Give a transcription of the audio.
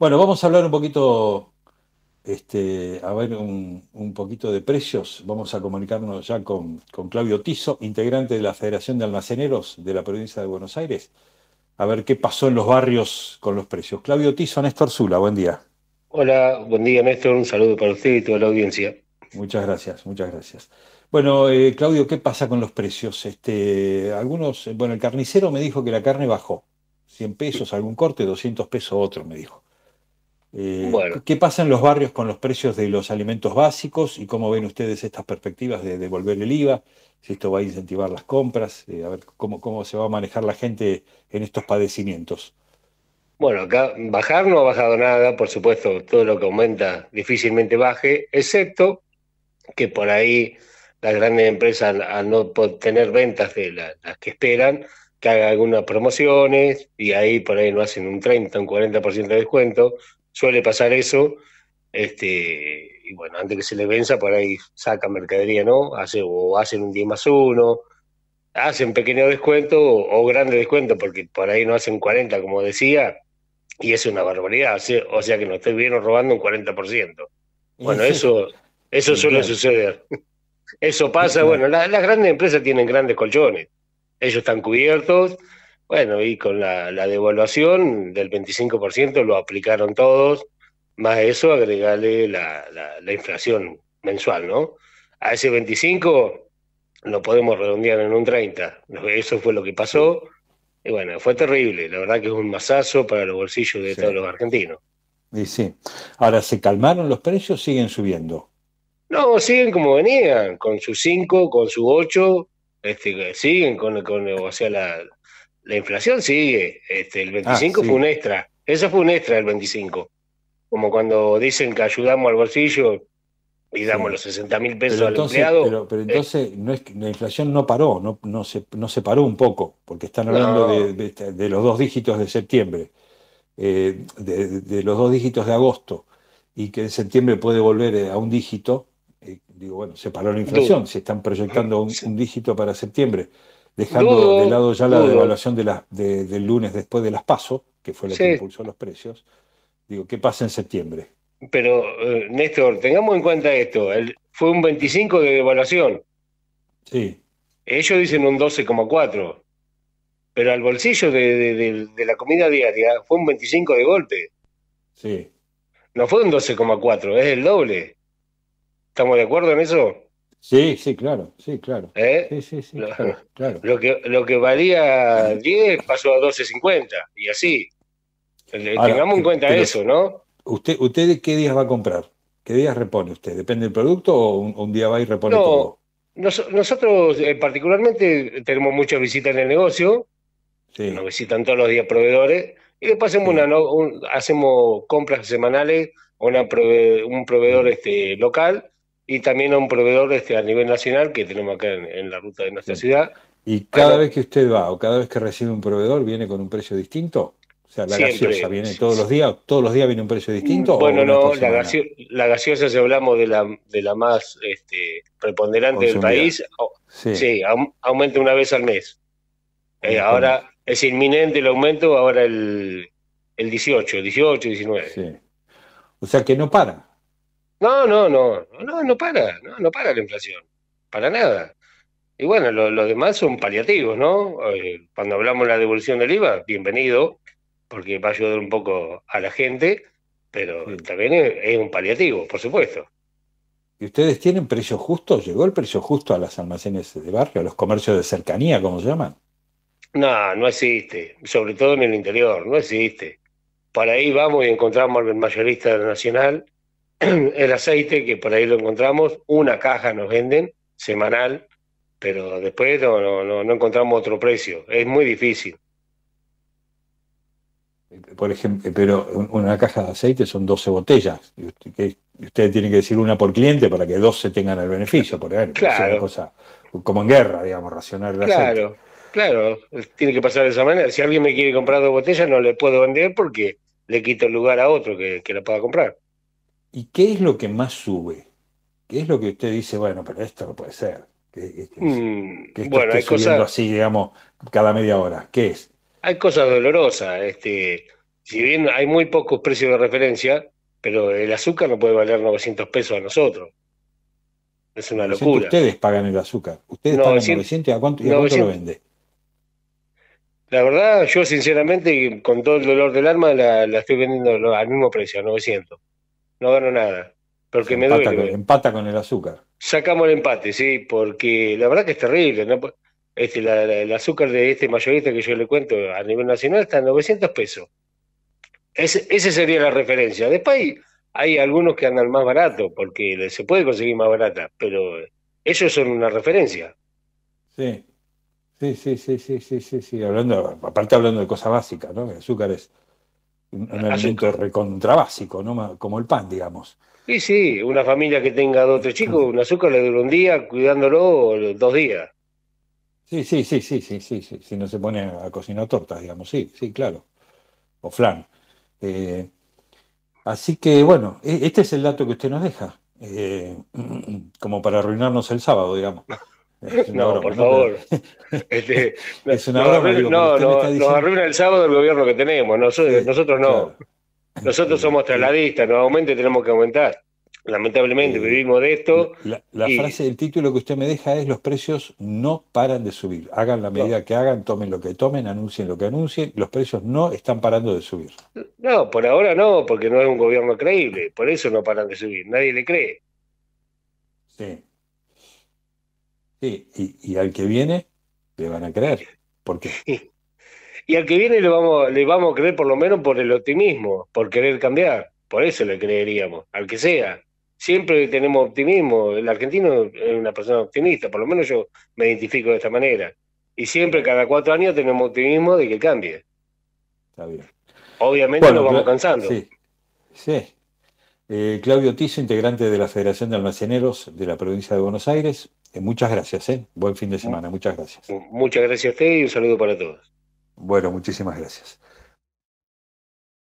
Bueno, vamos a hablar un poquito, este, a ver un, poquito de precios. Vamos a comunicarnos ya con, Claudio Tizo, integrante de la Federación de Almaceneros de la provincia de Buenos Aires, a ver qué pasó en los barrios con los precios. Claudio Tizo, Néstor Zula, buen día. Hola, buen día Néstor, un saludo para usted y toda la audiencia. Muchas gracias, muchas gracias. Bueno, eh, Claudio, ¿qué pasa con los precios? Este, algunos, bueno, el carnicero me dijo que la carne bajó, 100 pesos algún corte, 200 pesos otro, me dijo. Eh, ¿Qué pasa en los barrios con los precios de los alimentos básicos y cómo ven ustedes estas perspectivas de devolver el IVA? Si esto va a incentivar las compras, eh, a ver cómo, cómo se va a manejar la gente en estos padecimientos. Bueno, acá bajar no ha bajado nada, por supuesto, todo lo que aumenta difícilmente baje, excepto que por ahí las grandes empresas, al no tener ventas de las que esperan, que hagan algunas promociones y ahí por ahí no hacen un 30, un 40% de descuento, suele pasar eso. Este, y bueno, antes que se le venza, por ahí saca mercadería, ¿no? Hace, o hacen un 10 más 1, hacen pequeño descuento o, grande descuento, porque por ahí no hacen 40, como decía, y es una barbaridad. O sea que no nos viendo robando un 40%. Bueno, eso, eso suele suceder. Eso pasa, bueno, las grandes empresas tienen grandes colchones. Ellos están cubiertos, bueno, y con la, devaluación del 25% lo aplicaron todos, más eso agregarle la, inflación mensual, ¿no? A ese 25 lo podemos redondear en un 30, eso fue lo que pasó, y bueno, fue terrible, la verdad que es un masazo para los bolsillos de todos los argentinos. Y sí, ahora se calmaron los precios, siguen subiendo. No, siguen como venían, con su 5, con su 8, este, siguen con, con o sea, la, la inflación sigue. Este, el 25 ah, fue un extra. Eso fue un extra el 25. Como cuando dicen que ayudamos al bolsillo y damos los 60 mil pesos al empleado. Pero, eh, entonces no es, la inflación no paró, no, no, se, no se paró un poco, porque están hablando este, de, los dos dígitos de septiembre, eh, de, los dos dígitos de agosto, y que en septiembre puede volver eh, a un dígito. digo, bueno, se paró la inflación, se están proyectando un dígito para septiembre dejando de lado ya la devaluación de la, del lunes después de las PASO, que fue la que impulsó los precios, digo, ¿qué pasa en septiembre? Pero, eh, Néstor, tengamos en cuenta esto, fue un 25 de devaluación. Sí. Ellos dicen un 12,4, pero al bolsillo de, de, la comida diaria fue un 25 de golpe. Sí. No fue un 12,4, es el doble. ¿Estamos de acuerdo en eso? Sí, sí, claro, sí, claro. ¿Eh? Sí, sí, lo, claro, Lo, que, lo que valía 10 pasó a 12.50 y así. Eh, tengamos en cuenta eso, ¿no? ¿Usted, ¿Usted qué días va a comprar? ¿Qué días repone usted? ¿Depende del producto o un, día va y repone todo? nosotros eh, particularmente tenemos muchas visitas en el negocio, nos visitan todos los días proveedores y después hacemos, una, hacemos compras semanales a un proveedor este, local y también a un proveedor este, a nivel nacional que tenemos acá en, la ruta de nuestra ciudad. ¿Y cada vez que usted va o cada vez que recibe un proveedor viene con un precio distinto? O sea, la gaseosa viene todos los días, todos los días viene un precio distinto. Bueno, no, la, gaseosa, si hablamos de la, de la más este, preponderante del país, sí, aumenta una vez al mes. Eh, ahora es inminente el aumento, ahora el, el 18, 18, 19. O sea que no para. No, no, no, no, no para, no, no para la inflación, para nada. Y bueno, los demás son paliativos, ¿no? Eh, cuando hablamos de la devolución del IVA, bienvenido, porque va a ayudar un poco a la gente, pero también es, un paliativo, por supuesto. ¿Y ustedes tienen precio justo? ¿Llegó el precio justo a las almacenes de barrio, a los comercios de cercanía, como se llaman? No, no existe, sobre todo en el interior, no existe. Para ahí vamos y encontramos al mayorista nacional, el aceite, que por ahí lo encontramos, una caja nos venden semanal, pero después no, encontramos otro precio. Es muy difícil. Por ejemplo, pero una caja de aceite son 12 botellas. Y usted, ustedes tienen que decir una por cliente para que 12 tengan el beneficio, por ejemplo. Claro. cosa, como en guerra, digamos, racionar el claro, aceite. Claro, tiene que pasar de esa manera. Si alguien me quiere comprar dos botellas, no le puedo vender porque le quito el lugar a otro que, que la pueda comprar. ¿Y qué es lo que más sube? ¿Qué es lo que usted dice, bueno, pero esto no puede ser? Mm, que, es lo que esto bueno, así, digamos, cada media hora. ¿Qué es? Hay cosas dolorosas. Este, si bien hay muy pocos precios de referencia, pero el azúcar no puede valer 900 pesos a nosotros. Es una locura. Ustedes pagan el azúcar. Ustedes pagan 900, ¿a cuánto, y a cuánto lo vende? La verdad, yo sinceramente, con todo el dolor del alma, la, la estoy vendiendo al mismo precio, a 900 no gano nada. Porque me empata duele. Con, empata con el azúcar. Sacamos el empate, sí, porque la verdad que es terrible. ¿no? Este, el azúcar de este mayorista que yo le cuento a nivel nacional está en 900 pesos. Ese, esa sería la referencia. Después hay algunos que andan más barato, porque se puede conseguir más barata, pero ellos son una referencia. Sí, sí, sí, sí, sí, sí, sí, Hablando, aparte hablando de cosas básicas, ¿no? El azúcar es un, alimento recontrabásico, ¿no? como el pan, digamos. Sí, sí, una familia que tenga dos o tres chicos, un azúcar le dura un día, cuidándolo dos días. Sí, sí, sí, sí, sí, sí, sí, si no se pone a cocinar tortas, digamos, sí, sí, claro. O flan. Eh, así que, bueno, e, este es el dato que usted nos deja, eh, como para arruinarnos el sábado, digamos. No, por favor. Este, es no, no, nos arruina el sábado el gobierno que tenemos. Nosotros, nosotros no. Nosotros somos trasladistas, Nuevamente tenemos que aumentar. Lamentablemente vivimos de esto. La, frase del título que usted me deja es: los precios no paran de subir. Hagan la medida que hagan, tomen lo que tomen, anuncien lo que anuncien. Los precios no están parando de subir. No, por ahora no, porque no es un gobierno creíble. Por eso no paran de subir. Nadie le cree. Sí. Sí, y, al que viene le van a creer. porque qué? Y, al que viene le vamos, le vamos a creer por lo menos por el optimismo, por querer cambiar. Por eso le creeríamos, al que sea. Siempre tenemos optimismo. El argentino es una persona optimista, por lo menos yo me identifico de esta manera. Y siempre, cada cuatro años, tenemos optimismo de que cambie. Está bien. Obviamente lo nos vamos cansando. Sí, sí, eh, Claudio Tiso, integrante de la Federación de Almaceneros de la provincia de Buenos Aires. Eh, muchas gracias, eh. buen fin de semana, muchas gracias. Muchas gracias a usted y un saludo para todos. Bueno, muchísimas gracias.